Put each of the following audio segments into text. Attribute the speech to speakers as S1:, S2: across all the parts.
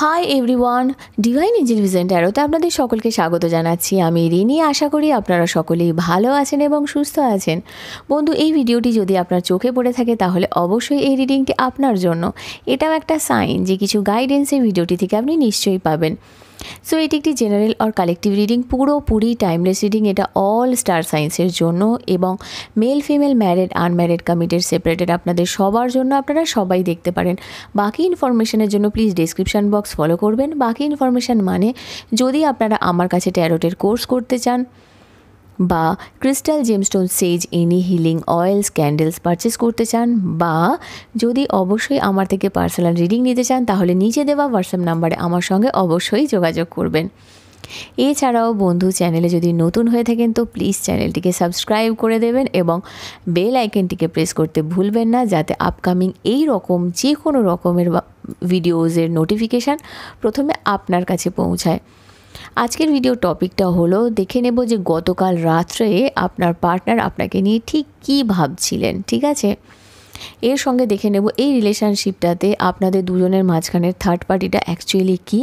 S1: high everyone divine ইঞ্জিনিভিশন ট্যারোতে আপনাদের সকলকে স্বাগত জানাচ্ছি আমি রিনি আশা করি আপনারা সকলেই ভালো আছেন এবং সুস্থ আছেন বন্ধু এই ভিডিওটি যদি আপনার চোখে পড়ে থাকে তাহলে অবশ্যই এই রিডিংটি আপনার জন্য এটাও একটা সাইন যে কিছু গাইডেন্স এই ভিডিওটি থেকে আপনি নিশ্চয়ই পাবেন সো এটি একটি জেনারেল অর কালেকটিভ রিডিং পুরোপুরি টাইমলেস রিডিং এটা অল স্টার সায়েন্সের জন্য এবং মেল ফিমেল ম্যারেড আনম্যারেড কমিটির সেপারেটেড আপনাদের সবার জন্য আপনারা সবাই দেখতে পারেন বাকি ইনফরমেশনের জন্য প্লিজ ডিসক্রিপশান বক্স ফলো করবেন বাকি ইনফরমেশান মানে যদি আপনারা আমার কাছে ট্যারোটের কোর্স করতে চান বা crystal gemstone sage any healing oils candles purchase করতে চান বা যদি অবশ্যই আমার থেকে পার্সোনাল রিডিং নিতে চান তাহলে নিচে দেওয়া হোয়াটসঅ্যাপ নাম্বারে আমার সঙ্গে অবশ্যই যোগাযোগ করবেন এছাড়াও বন্ধু চ্যানেলে যদি নতুন হয়ে থাকেন তো প্লিজ চ্যানেলটিকে সাবস্ক্রাইব করে দেবেন এবং বেল আইকনটিকে প্রেস করতে ভুলবেন না যাতে আপকামিং এই রকম যে কোনো রকমের ভিডিওজের নোটিফিকেশান প্রথমে আপনার কাছে পৌঁছায় আজকের ভিডিও টপিকটা হলো দেখে নেব যে গতকাল রাত্রে আপনার পার্টনার আপনাকে নিয়ে ঠিক কী ভাবছিলেন ঠিক আছে এর সঙ্গে দেখে নেব এই রিলেশনশিপটাতে আপনাদের দুজনের মাঝখানের থার্ড পার্টিটা অ্যাকচুয়ালি কি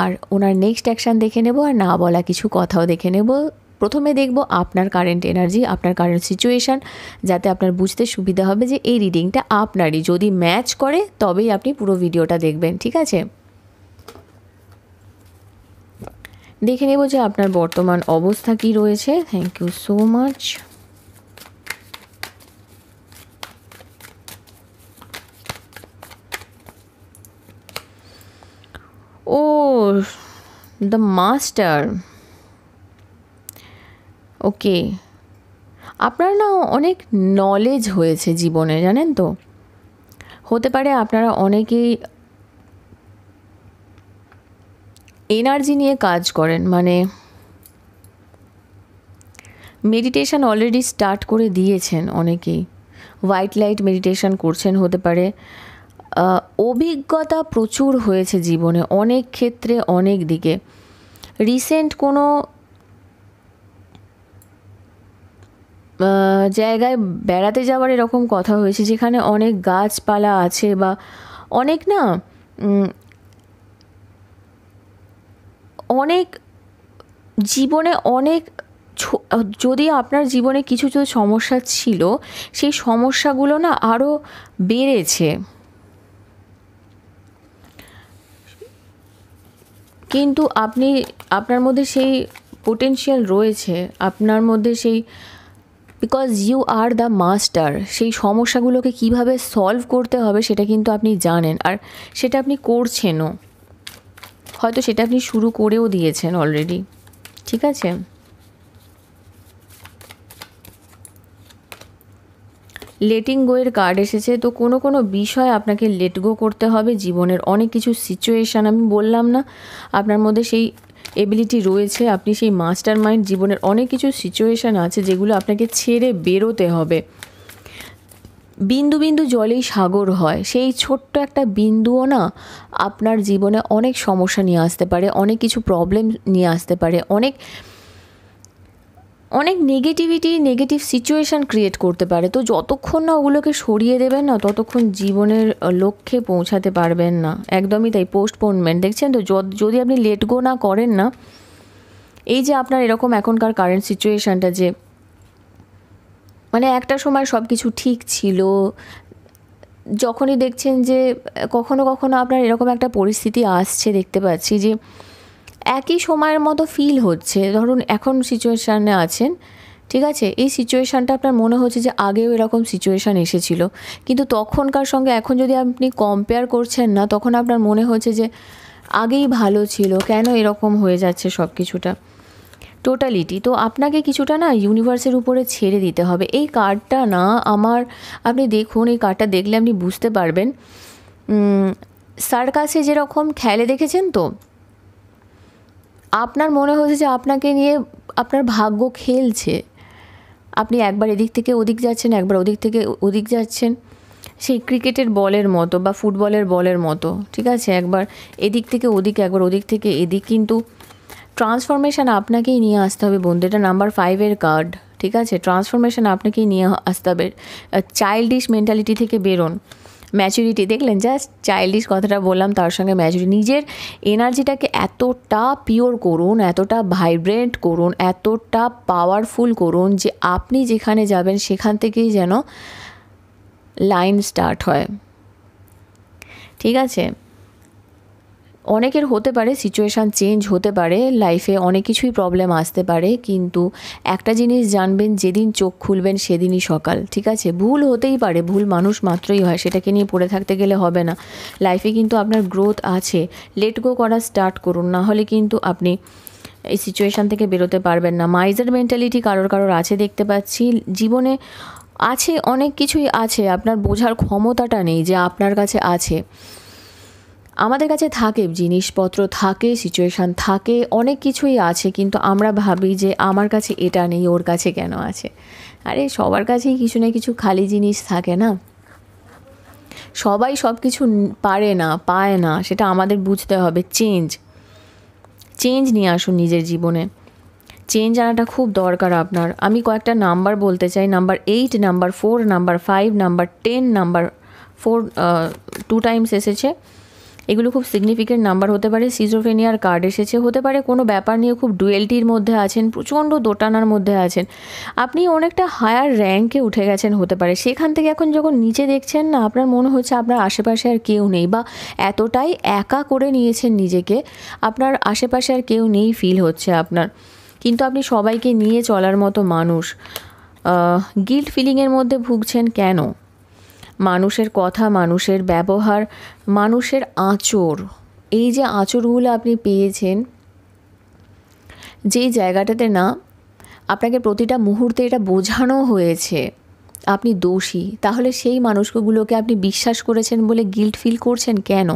S1: আর ওনার নেক্সট অ্যাকশান দেখে নেব আর না বলা কিছু কথাও দেখে নেব প্রথমে দেখব আপনার কারেন্ট এনার্জি আপনার কারেন্ট সিচুয়েশান যাতে আপনার বুঝতে সুবিধা হবে যে এই রিডিংটা আপনারই যদি ম্যাচ করে তবেই আপনি পুরো ভিডিওটা দেখবেন ঠিক আছে দেখে নেব যে আপনার বর্তমান অবস্থা কি রয়েছে থ্যাংক ইউ সো মাচ ও দ্য মাস্টার ওকে আপনার না অনেক নলেজ হয়েছে জীবনে জানেন তো হতে পারে আপনারা অনেকেই এনার্জি নিয়ে কাজ করেন মানে মেডিটেশন অলরেডি স্টার্ট করে দিয়েছেন অনেকেই হোয়াইট লাইট মেডিটেশন করছেন হতে পারে অভিজ্ঞতা প্রচুর হয়েছে জীবনে অনেক ক্ষেত্রে অনেক দিকে রিসেন্ট কোনো জায়গায় বেড়াতে যাওয়ার এরকম কথা হয়েছে যেখানে অনেক গাছপালা আছে বা অনেক না অনেক জীবনে অনেক যদি আপনার জীবনে কিছু কিছু সমস্যা ছিল সেই সমস্যাগুলো না আরও বেড়েছে কিন্তু আপনি আপনার মধ্যে সেই পোটেনশিয়াল রয়েছে আপনার মধ্যে সেই because you are the master সেই সমস্যাগুলোকে কিভাবে সলভ করতে হবে সেটা কিন্তু আপনি জানেন আর সেটা আপনি করছেনও হয়তো সেটা আপনি শুরু করেও দিয়েছেন অলরেডি ঠিক আছে লেটিং গোয়ের কার্ড এসেছে তো কোনো কোনো বিষয় আপনাকে লেট গো করতে হবে জীবনের অনেক কিছু সিচুয়েশান আমি বললাম না আপনার মধ্যে সেই এবিলিটি রয়েছে আপনি সেই মাস্টার মাইন্ড জীবনের অনেক কিছু সিচুয়েশান আছে যেগুলো আপনাকে ছেড়ে বেরোতে হবে বিন্দু বিন্দু জলেই সাগর হয় সেই ছোট্ট একটা বিন্দুও না আপনার জীবনে অনেক সমস্যা নিয়ে আসতে পারে অনেক কিছু প্রবলেম নিয়ে আসতে পারে অনেক অনেক নেগেটিভিটি নেগেটিভ সিচুয়েশান ক্রিয়েট করতে পারে তো যতক্ষণ না ওগুলোকে সরিয়ে দেবেন না ততক্ষণ জীবনের লক্ষ্যে পৌঁছাতে পারবেন না একদমই তাই পোস্টপোনমেন্ট দেখছেন তো যদি আপনি লেট গো না করেন না এই যে আপনার এরকম এখনকার কারেন্ট সিচুয়েশানটা যে মানে একটা সময় সব কিছু ঠিক ছিল যখনই দেখছেন যে কখনো কখনো আপনার এরকম একটা পরিস্থিতি আসছে দেখতে পাচ্ছি যে একই সময়ের মতো ফিল হচ্ছে ধরুন এখন সিচুয়েশানে আছেন ঠিক আছে এই সিচুয়েশানটা আপনার মনে হচ্ছে যে আগেও এরকম সিচুয়েশান এসেছিল কিন্তু তখনকার সঙ্গে এখন যদি আপনি কম্পেয়ার করছেন না তখন আপনার মনে হচ্ছে যে আগেই ভালো ছিল কেন এরকম হয়ে যাচ্ছে সব কিছুটা টোটালিটি তো আপনাকে কিছুটা না ইউনিভার্সের উপরে ছেড়ে দিতে হবে এই কার্ডটা না আমার আপনি দেখুন এই কার্ডটা দেখলে আপনি বুঝতে পারবেন সার্কাসে যেরকম খেলে দেখেছেন তো আপনার মনে হয়েছে যে আপনাকে নিয়ে আপনার ভাগ্য খেলছে আপনি একবার এদিক থেকে ওদিক যাচ্ছেন একবার ওদিক থেকে ওদিক যাচ্ছেন সেই ক্রিকেটের বলের মতো বা ফুটবলের বলের মতো ঠিক আছে একবার এদিক থেকে ওদিক একবার ওদিক থেকে এদিক কিন্তু ট্রান্সফরমেশান আপনাকেই নিয়ে আসতে হবে বন্ধু এটা নাম্বার ফাইভের কার্ড ঠিক আছে ট্রান্সফরমেশান আপনাকেই নিয়ে আসতে হবে চাইল্ডিশ মেন্টালিটি থেকে বেরোন ম্যাচুরিটি দেখলেন জাস্ট চাইল্ডিশ কথাটা বললাম তার সঙ্গে ম্যাচুরিটি নিজের এনার্জিটাকে এতটা পিওর করুন এতটা ভাইব্রেন্ট করুন এতটা পাওয়ারফুল করুন যে আপনি যেখানে যাবেন সেখান থেকেই যেন লাইন স্টার্ট হয় ঠিক আছে অনেকের হতে পারে সিচুয়েশান চেঞ্জ হতে পারে লাইফে অনেক কিছুই প্রবলেম আসতে পারে কিন্তু একটা জিনিস জানবেন যেদিন চোখ খুলবেন সেদিনই সকাল ঠিক আছে ভুল হতেই পারে ভুল মানুষ মাত্রই হয় সেটাকে নিয়ে পড়ে থাকতে গেলে হবে না লাইফে কিন্তু আপনার গ্রোথ আছে লেট গো করা স্টার্ট করুন না হলে কিন্তু আপনি এই সিচুয়েশান থেকে বেরোতে পারবেন না মাইজার মেন্টালিটি কারোর কারোর আছে দেখতে পাচ্ছি জীবনে আছে অনেক কিছুই আছে আপনার বোঝার ক্ষমতাটা নেই যে আপনার কাছে আছে আমাদের কাছে থাকে জিনিসপত্র থাকে সিচুয়েশান থাকে অনেক কিছুই আছে কিন্তু আমরা ভাবি যে আমার কাছে এটা নেই ওর কাছে কেন আছে আরে সবার কাছেই কিছু না কিছু খালি জিনিস থাকে না সবাই সব কিছু পারে না পায় না সেটা আমাদের বুঝতে হবে চেঞ্জ চেঞ্জ নিয়ে আসুন নিজের জীবনে চেঞ্জ আনাটা খুব দরকার আপনার আমি কয়েকটা নাম্বার বলতে চাই number eight number four number five number ten number four two times এসেছে এগুলো খুব সিগনিফিকেন্ট নাম্বার হতে পারে সিজোফেনিয়ার কার্ড এসেছে হতে পারে কোনো ব্যাপার নিয়ে খুব ডুয়েলটির মধ্যে আছেন প্রচণ্ড দোটানার মধ্যে আছেন আপনি অনেকটা হায়ার র্যাঙ্কে উঠে গেছেন হতে পারে সেখান থেকে এখন যখন নিচে দেখছেন না আপনার মনে হচ্ছে আপনার আশেপাশে আর কেউ নেই বা এতটাই একা করে নিয়েছেন নিজেকে আপনার আশেপাশে আর কেউ নেই ফিল হচ্ছে আপনার কিন্তু আপনি সবাইকে নিয়ে চলার মতো মানুষ গিল্ট ফিলিংয়ের মধ্যে ভুগছেন কেন মানুষের কথা মানুষের ব্যবহার মানুষের আচর এই যে আচরগুলো আপনি পেয়েছেন যেই জায়গাটাতে না আপনাকে প্রতিটা মুহূর্তে এটা বোঝানো হয়েছে আপনি দোষী তাহলে সেই মানুষগুলোকে আপনি বিশ্বাস করেছেন বলে গিল্ট ফিল করছেন কেন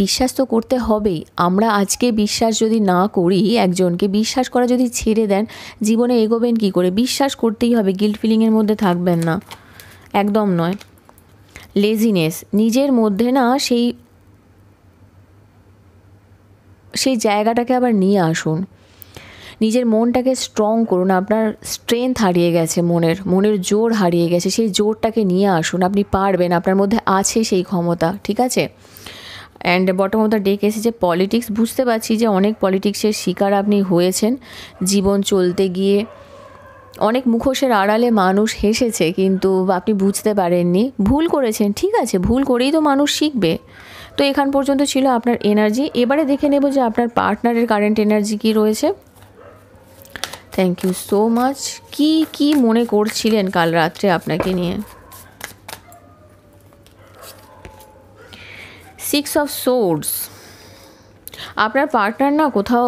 S1: বিশ্বাস তো করতে হবেই আমরা আজকে বিশ্বাস যদি না করি একজনকে বিশ্বাস করা যদি ছেড়ে দেন জীবনে এগোবেন কি করে বিশ্বাস করতেই হবে গিল্ট ফিলিংয়ের মধ্যে থাকবেন না একদম নয় লেজিনেস নিজের মধ্যে না সেই সেই জায়গাটাকে আবার নিয়ে আসুন নিজের মনটাকে স্ট্রং করুন আপনার স্ট্রেংথ হারিয়ে গেছে মনের মনের জোর হারিয়ে গেছে সেই জোরটাকে নিয়ে আসুন আপনি পারবেন আপনার মধ্যে আছে সেই ক্ষমতা ঠিক আছে and bottom of the deck এসেছে পলিটিক্স বুঝতে পারছি যে অনেক পলিটিক্সের শিকার আপনি হয়েছেন জীবন চলতে গিয়ে অনেক মুখোশের আড়ালে মানুষ হেসেছে কিন্তু আপনি বুঝতে পারেননি ভুল করেছেন ঠিক আছে ভুল করেই তো মানুষ শিখবে তো এখান পর্যন্ত ছিল আপনার এনার্জি এবারে দেখে নেব যে আপনার পার্টনারের কারেন্ট এনার্জি কি রয়েছে থ্যাংক ইউ সো মাচ কি কি মনে করছিলেন কাল রাত্রে আপনাকে নিয়ে সিক্স অফ সোর্স আপনার পার্টনার না কোথাও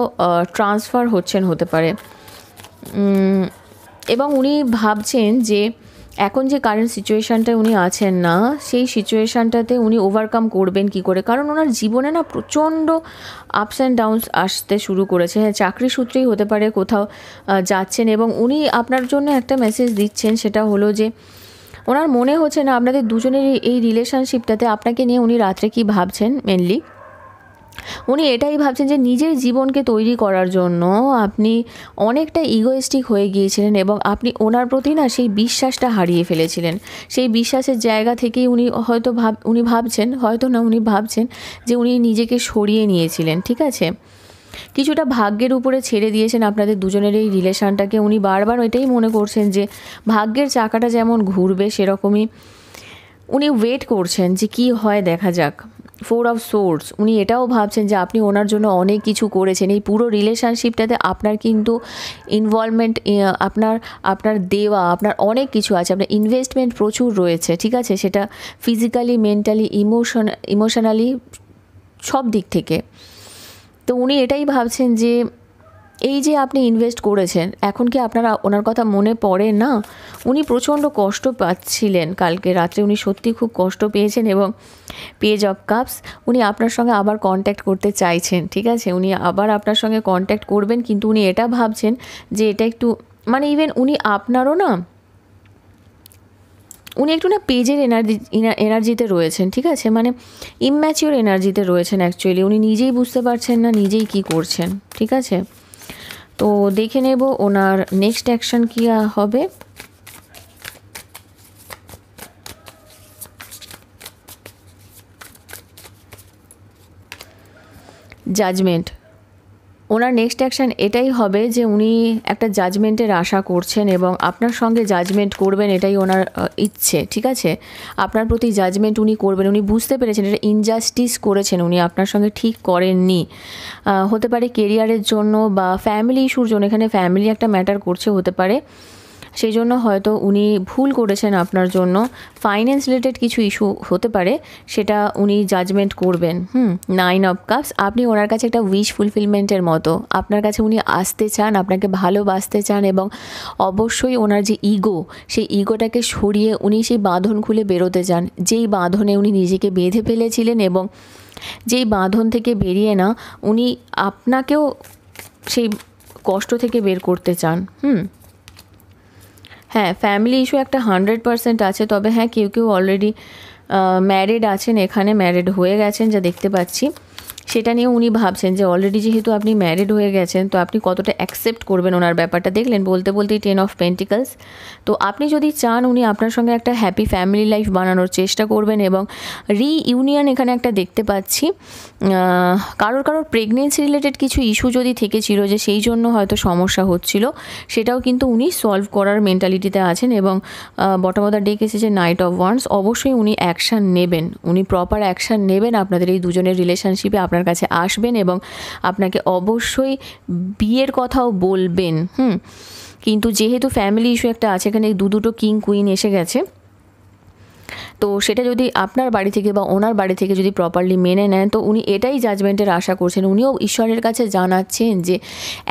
S1: ট্রান্সফার হচ্ছেন হতে পারে এবং উনি ভাবছেন যে এখন যে কারেন্ট সিচুয়েশানটায় উনি আছেন না সেই সিচুয়েশানটাতে উনি ওভারকাম করবেন কি করে কারণ ওনার জীবনে না প্রচণ্ড আপস অ্যান্ড ডাউনস আসতে শুরু করেছে হ্যাঁ চাকরি সূত্রেই হতে পারে কোথাও যাচ্ছেন এবং উনি আপনার জন্য একটা মেসেজ দিচ্ছেন সেটা হলো যে ওনার মনে হচ্ছে না আপনাদের দুজনের এই রিলেশনশিপটাতে আপনাকে নিয়ে উনি রাত্রে কি ভাবছেন মেনলি উনি এটাই ভাবছেন যে নিজের জীবনকে তৈরি করার জন্য আপনি অনেকটা ইগোয়েস্টিক হয়ে গিয়েছিলেন এবং আপনি ওনার প্রতি না সেই বিশ্বাসটা হারিয়ে ফেলেছিলেন সেই বিশ্বাসের জায়গা থেকেই উনি হয়তো ভাব উনি ভাবছেন হয়তো না উনি ভাবছেন যে উনি নিজেকে সরিয়ে নিয়েছিলেন ঠিক আছে কিছুটা ভাগ্যের উপরে ছেড়ে দিয়েছেন আপনাদের দুজনের এই রিলেশানটাকে উনি বারবার ওইটাই মনে করছেন যে ভাগ্যের চাকাটা যেমন ঘুরবে সেরকমই উনি ওয়েট করছেন যে কি হয় দেখা যাক ফোর অফ সোর্স উনি এটাও ভাবছেন যে আপনি ওনার জন্য অনেক কিছু করেছেন এই পুরো রিলেশনশিপটাতে আপনার কিন্তু ইনভলভমেন্ট আপনার আপনার দেওয়া আপনার অনেক কিছু আছে আপনার ইনভেস্টমেন্ট প্রচুর রয়েছে ঠিক আছে সেটা ফিজিক্যালি মেন্টালি ইমোশন ইমোশনালি সব দিক থেকে তো উনি এটাই ভাবছেন যে এই যে আপনি ইনভেস্ট করেছেন এখন কি আপনারা ওনার কথা মনে পড়ে না উনি প্রচণ্ড কষ্ট পাচ্ছিলেন কালকে রাত্রে উনি সত্যি খুব কষ্ট পেয়েছেন এবং পেজ অফ কাপস উনি আপনার সঙ্গে আবার কন্ট্যাক্ট করতে চাইছেন ঠিক আছে উনি আবার আপনার সঙ্গে কন্ট্যাক্ট করবেন কিন্তু উনি এটা ভাবছেন যে এটা একটু মানে ইভেন উনি আপনারও না উনি একটু না পেজের এনার্জি এনার্জিতে রয়েছেন ঠিক আছে মানে ইম্যাচিওর এনার্জিতে রয়েছেন অ্যাকচুয়ালি উনি নিজেই বুঝতে পারছেন না নিজেই কি করছেন ঠিক আছে তো দেখে নেব ওনার নেক্সট অ্যাকশন কী হবে জাজমেন্ট ওনার নেক্সট অ্যাকশান এটাই হবে যে উনি একটা জাজমেন্টের আশা করছেন এবং আপনার সঙ্গে জাজমেন্ট করবেন এটাই ওনার ইচ্ছে ঠিক আছে আপনার প্রতি জাজমেন্ট উনি করবেন উনি বুঝতে পেরেছেন এটা ইনজাস্টিস করেছেন উনি আপনার সঙ্গে ঠিক করেননি হতে পারে কেরিয়ারের জন্য বা ফ্যামিলি ইস্যুর জন্য এখানে ফ্যামিলি একটা ম্যাটার করছে হতে পারে সেই জন্য হয়তো উনি ভুল করেছেন আপনার জন্য ফাইন্যান্স রিলেটেড কিছু ইস্যু হতে পারে সেটা উনি জাজমেন্ট করবেন হুম নাইন অফ কাপস আপনি ওনার কাছে একটা উইশ ফুলফিলমেন্টের মতো আপনার কাছে উনি আসতে চান আপনাকে ভালোবাসতে চান এবং অবশ্যই ওনার যে ইগো সেই ইগোটাকে সরিয়ে উনি সেই বাঁধন খুলে বেরোতে চান যেই বাঁধনে উনি নিজেকে বেঁধে ফেলেছিলেন এবং যেই বাঁধন থেকে বেরিয়ে না উনি আপনাকেও সেই কষ্ট থেকে বের করতে চান হুম হ্যাঁ ফ্যামিলি ইস্যু একটা হান্ড্রেড পারসেন্ট আছে তবে হ্যাঁ কেউ কেউ অলরেডি ম্যারিড আছেন এখানে ম্যারিড হয়ে গেছেন যা দেখতে পাচ্ছি সেটা নিয়ে উনি ভাবছেন যে অলরেডি যেহেতু আপনি ম্যারিড হয়ে গেছেন তো আপনি কতটা অ্যাকসেপ্ট করবেন ওনার ব্যাপারটা দেখলেন বলতে বলতেই টেন অফ পেন্টিকালস তো আপনি যদি চান উনি আপনার সঙ্গে একটা হ্যাপি ফ্যামিলি লাইফ বানানোর চেষ্টা করবেন এবং রিইউনিয়ন এখানে একটা দেখতে পাচ্ছি কারোর কারোর প্রেগনেন্সি রিলেটেড কিছু ইস্যু যদি থেকে ছিল যে সেই জন্য হয়তো সমস্যা হচ্ছিল সেটাও কিন্তু উনি সলভ করার মেন্টালিটিতে আছেন এবং বটম অফ দ্য ডেক এসেছে নাইট অফ ওয়ান্স অবশ্যই উনি অ্যাকশান নেবেন উনি প্রপার অ্যাকশান নেবেন আপনাদের এই দুজনের রিলেশনশিপে আপনার আপনার কাছে আসবেন এবং আপনাকে অবশ্যই বিয়ের কথাও বলবেন হুম কিন্তু যেহেতু ফ্যামিলি ইস্যু একটা আছে এখানে দু দুটো কিং কুইন এসে গেছে তো সেটা যদি আপনার বাড়ি থেকে বা ওনার বাড়ি থেকে যদি প্রপারলি মেনে নেন তো উনি এটাই জাজমেন্টের আশা করছেন উনিও ঈশ্বরের কাছে জানাচ্ছেন যে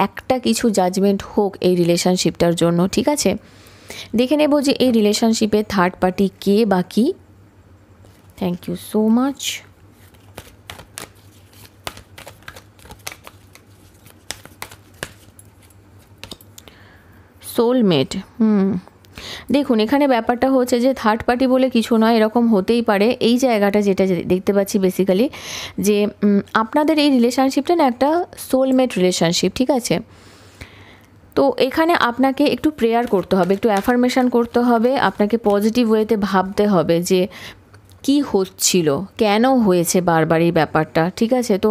S1: একটা কিছু জাজমেন্ট হোক এই রিলেশনশিপটার জন্য ঠিক আছে দেখে নেব যে এই রিলেশনশিপে থার্ড পার্টি কে বা কি thank you so much soulmate hmm দেখুন এখানে ব্যাপারটা হচ্ছে যে থার্ড পার্টি বলে কিছু নয় এরকম হতেই পারে এই জায়গাটা যেটা দেখতে পাচ্ছি বেসিক্যালি যে আপনাদের এই রিলেশানশিপটা না একটা সোলমেট রিলেশানশিপ ঠিক আছে তো এখানে আপনাকে একটু প্রেয়ার করতে হবে একটু অ্যাফার্মেশান করতে হবে আপনাকে পজিটিভ ওয়েতে ভাবতে হবে যে কি হচ্ছিল কেন হয়েছে বারবার এই ব্যাপারটা ঠিক আছে তো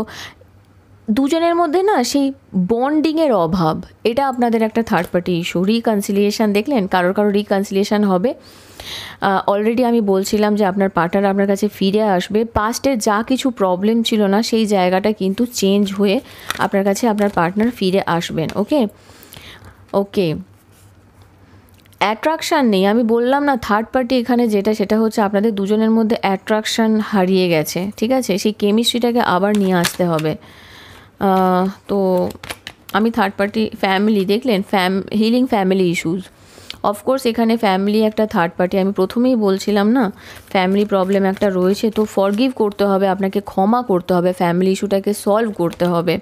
S1: দুজনের মধ্যে না সেই বন্ডিংয়ের অভাব এটা আপনাদের একটা থার্ড পার্টি ইস্যু রিকনসিলিয়েশান দেখলেন কারোর কারোর রিকনসিলিয়েশান হবে অলরেডি আমি বলছিলাম যে আপনার পার্টনার আপনার কাছে ফিরে আসবে পাস্টের যা কিছু প্রবলেম ছিল না সেই জায়গাটা কিন্তু চেঞ্জ হয়ে আপনার কাছে আপনার পার্টনার ফিরে আসবেন ওকে ওকে অ্যাট্রাকশান নেই আমি বললাম না থার্ড পার্টি এখানে যেটা সেটা হচ্ছে আপনাদের দুজনের মধ্যে অ্যাট্রাকশান হারিয়ে গেছে ঠিক আছে সেই কেমিস্ট্রিটাকে আবার নিয়ে আসতে হবে তো আমি থার্ড পার্টি ফ্যামিলি দেখলেন fam healing family issues of course এখানে ফ্যামিলি একটা থার্ড পার্টি আমি প্রথমেই বলছিলাম না ফ্যামিলি প্রবলেম একটা রয়েছে তো ফরগিভ করতে হবে আপনাকে ক্ষমা করতে হবে ফ্যামিলি ইস্যুটাকে সলভ করতে হবে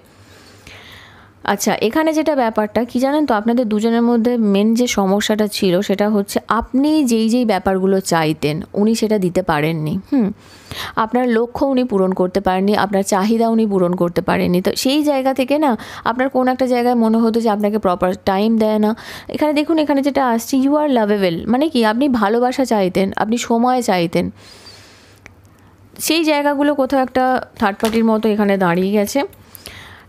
S1: আচ্ছা এখানে যেটা ব্যাপারটা কি জানেন তো আপনাদের দুজনের মধ্যে মেন যে সমস্যাটা ছিল সেটা হচ্ছে আপনি যেই যেই ব্যাপারগুলো চাইতেন উনি সেটা দিতে পারেননি হুম আপনার লক্ষ্য উনি পূরণ করতে পারেননি আপনার চাহিদা উনি পূরণ করতে পারেননি তো সেই জায়গা থেকে না আপনার কোন একটা জায়গায় মনে হতো যে আপনাকে প্রপার টাইম দেয় না এখানে দেখুন এখানে যেটা আসছে ইউ আর লাভেবেল মানে কি আপনি ভালোবাসা চাইতেন আপনি সময় চাইতেন সেই জায়গাগুলো কোথাও একটা থার্ড পার্টির মতো এখানে দাঁড়িয়ে গেছে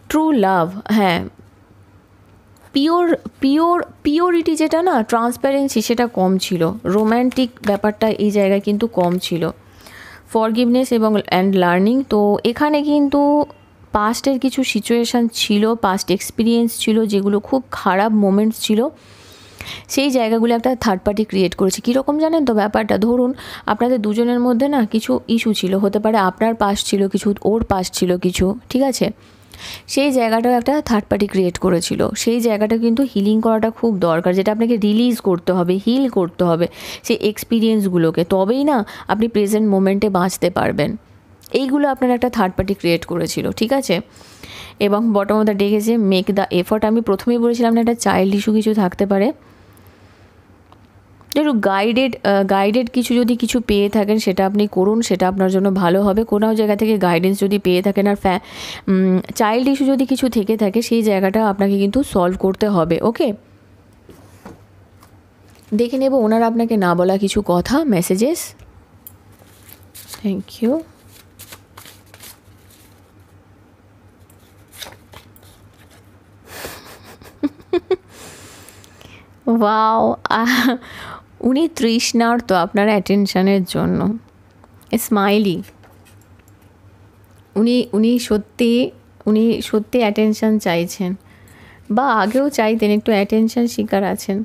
S1: ট্রু লাভ হ্যাঁ পিওর পিওর পিওরিটি যেটা না ট্রান্সপারেন্সি সেটা কম ছিল রোম্যান্টিক ব্যাপারটা এই জায়গায় কিন্তু কম ছিল ফরগিভনেস এবং অ্যান্ড লার্নিং তো এখানে কিন্তু পাস্টের কিছু সিচুয়েশান ছিল পাস্ট এক্সপিরিয়েন্স ছিল যেগুলো খুব খারাপ মোমেন্টস ছিল সেই জায়গাগুলো একটা থার্ড পার্টি ক্রিয়েট করেছে কীরকম জানেন তো ব্যাপারটা ধরুন আপনাদের দুজনের মধ্যে না কিছু ইস্যু ছিল হতে পারে আপনার পাস ছিল কিছু ওর পাস ছিল কিছু ঠিক আছে সেই জায়গাটাও একটা থার্ড পার্টি ক্রিয়েট করেছিল সেই জায়গাটা কিন্তু হিলিং করাটা খুব দরকার যেটা আপনাকে রিলিজ করতে হবে হিল করতে হবে সেই এক্সপিরিয়েন্সগুলোকে তবেই না আপনি প্রেজেন্ট মোমেন্টে বাঁচতে পারবেন এইগুলো আপনার একটা থার্ড পার্টি ক্রিয়েট করেছিল ঠিক আছে এবং বটম অফ দ্য ডে যে মেক দ্য এফর্ট আমি প্রথমেই বলেছিলাম না একটা চাইল্ড ইস্যু কিছু থাকতে পারে একটু গাইডেড গাইডেড কিছু যদি কিছু পেয়ে থাকেন সেটা আপনি করুন সেটা আপনার জন্য ভালো হবে কোনো জায়গা থেকে গাইডেন্স যদি পেয়ে থাকেন আর চাইল্ড ইস্যু যদি কিছু থেকে থাকে সেই জায়গাটা আপনাকে কিন্তু সলভ করতে হবে ওকে দেখে নেব ওনার আপনাকে না বলা কিছু কথা মেসেজেস থ্যাংক ইউ ওয়াও উনি তো আপনার অ্যাটেনশানের জন্য স্মাইলি উনি উনি সত্যি উনি সত্যি অ্যাটেনশান চাইছেন বা আগেও চাইতেন একটু অ্যাটেনশান শিকার আছেন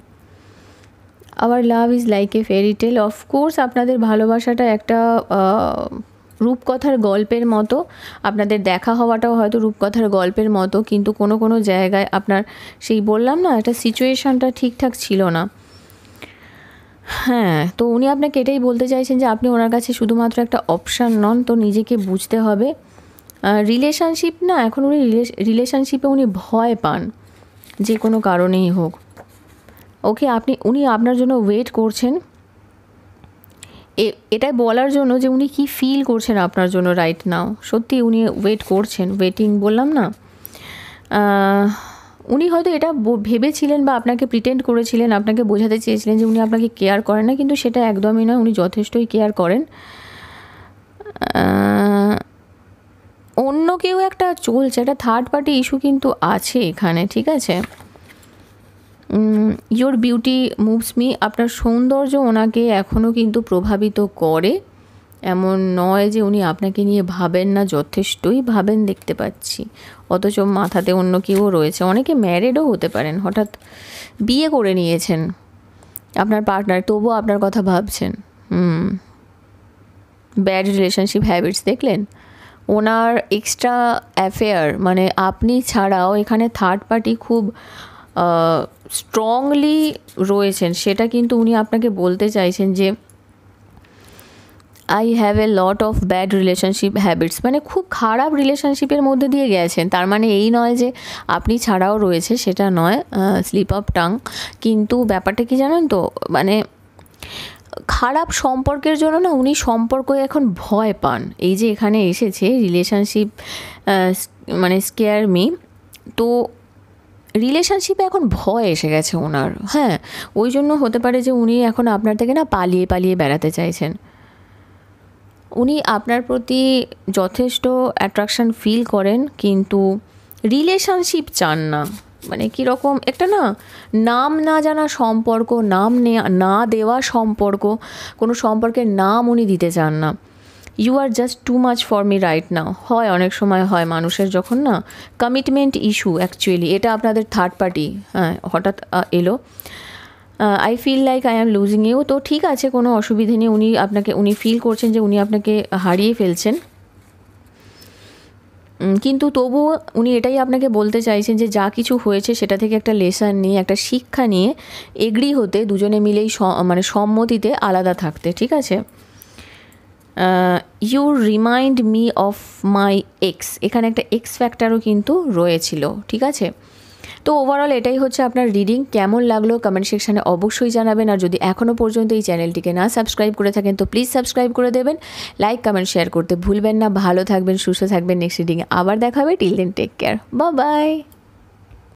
S1: our love is like a fairy tale of course আপনাদের ভালোবাসাটা একটা রূপকথার গল্পের মতো আপনাদের দেখা হওয়াটাও হয়তো রূপকথার গল্পের মতো কিন্তু কোনো কোনো জায়গায় আপনার সেই বললাম না একটা সিচুয়েশানটা ঠিকঠাক ছিল না হ্যাঁ তো উনি আপনাকে এটাই বলতে চাইছেন যে আপনি ওনার কাছে শুধুমাত্র একটা অপশান নন তো নিজেকে বুঝতে হবে রিলেশনশিপ না এখন উনি রিলেশনশিপে উনি ভয় পান যে কোনো কারণেই হোক ওকে আপনি উনি আপনার জন্য ওয়েট করছেন এটাই বলার জন্য যে উনি কি ফিল করছেন আপনার জন্য রাইট নাও সত্যি উনি ওয়েট করছেন ওয়েটিং বললাম না উনি হয়তো এটা ভেবেছিলেন বা আপনাকে প্রিটেন্ড করেছিলেন আপনাকে বোঝাতে চেয়েছিলেন যে উনি আপনাকে কেয়ার করেন না কিন্তু সেটা একদমই নয় উনি যথেষ্টই কেয়ার করেন অন্য কেউ একটা চলছে একটা থার্ড পার্টি ইস্যু কিন্তু আছে এখানে ঠিক আছে ইওর বিউটি মুভস মি আপনার সৌন্দর্য ওনাকে এখনও কিন্তু প্রভাবিত করে এমন নয় যে উনি আপনাকে নিয়ে ভাবেন না যথেষ্টই ভাবেন দেখতে পাচ্ছি অথচ মাথাতে অন্য কেউ রয়েছে অনেকে ম্যারেডও হতে পারেন হঠাৎ বিয়ে করে নিয়েছেন আপনার পার্টনার তবুও আপনার কথা ভাবছেন হুম ব্যাড রিলেশনশিপ হ্যাবিটস দেখলেন ওনার এক্সট্রা অ্যাফেয়ার মানে আপনি ছাড়াও এখানে থার্ড পার্টি খুব স্ট্রংলি রয়েছেন সেটা কিন্তু উনি আপনাকে বলতে চাইছেন যে I have a lot of bad relationship habits মানে খুব খারাপ রিলেশনশিপের মধ্যে দিয়ে গেছেন তার মানে এই নয় যে আপনি ছাড়াও রয়েছে সেটা নয় স্লিপ অফ টাং কিন্তু ব্যাপারটা কি জানেন তো মানে খারাপ সম্পর্কের জন্য না উনি সম্পর্ক এখন ভয় পান এই যে এখানে এসেছে রিলেশনশিপ মানে স্কেয়ার মি তো রিলেশনশিপে এখন ভয় এসে গেছে ওনার হ্যাঁ ওই জন্য হতে পারে যে উনি এখন আপনার থেকে না পালিয়ে পালিয়ে বেড়াতে চাইছেন উনি আপনার প্রতি যথেষ্ট অ্যাট্রাকশান ফিল করেন কিন্তু রিলেশনশিপ চান না মানে কীরকম একটা না নাম না জানা সম্পর্ক নাম না দেওয়া সম্পর্ক কোনো সম্পর্কের নাম উনি দিতে চান না you are just too much for me right now হয় অনেক সময় হয় মানুষের যখন না কমিটমেন্ট ইস্যু অ্যাকচুয়ালি এটা আপনাদের থার্ড পার্টি হ্যাঁ হঠাৎ এলো I feel like I am losing you তো ঠিক আছে কোনো অসুবিধে নেই উনি আপনাকে উনি ফিল করছেন যে উনি আপনাকে হারিয়ে ফেলছেন কিন্তু তবুও উনি এটাই আপনাকে বলতে চাইছেন যে যা কিছু হয়েছে সেটা থেকে একটা লেসন নিয়ে একটা শিক্ষা নিয়ে এগ্রি হতে দুজনে মিলেই মানে সম্মতিতে আলাদা থাকতে ঠিক আছে you remind me of my ex এখানে একটা এক্স ফ্যাক্টারও কিন্তু রয়েছিল ঠিক আছে তো ওভারঅল এটাই হচ্ছে আপনার রিডিং কেমন লাগলো কমেন্ট সেকশানে অবশ্যই জানাবেন আর যদি এখনও পর্যন্ত এই চ্যানেলটিকে না সাবস্ক্রাইব করে থাকেন তো প্লিজ সাবস্ক্রাইব করে দেবেন লাইক কমেন্ট শেয়ার করতে ভুলবেন না ভালো থাকবেন সুস্থ থাকবেন নেক্সট রিডিংয়ে আবার দেখাবে টিল দেন টেক কেয়ার বা বাই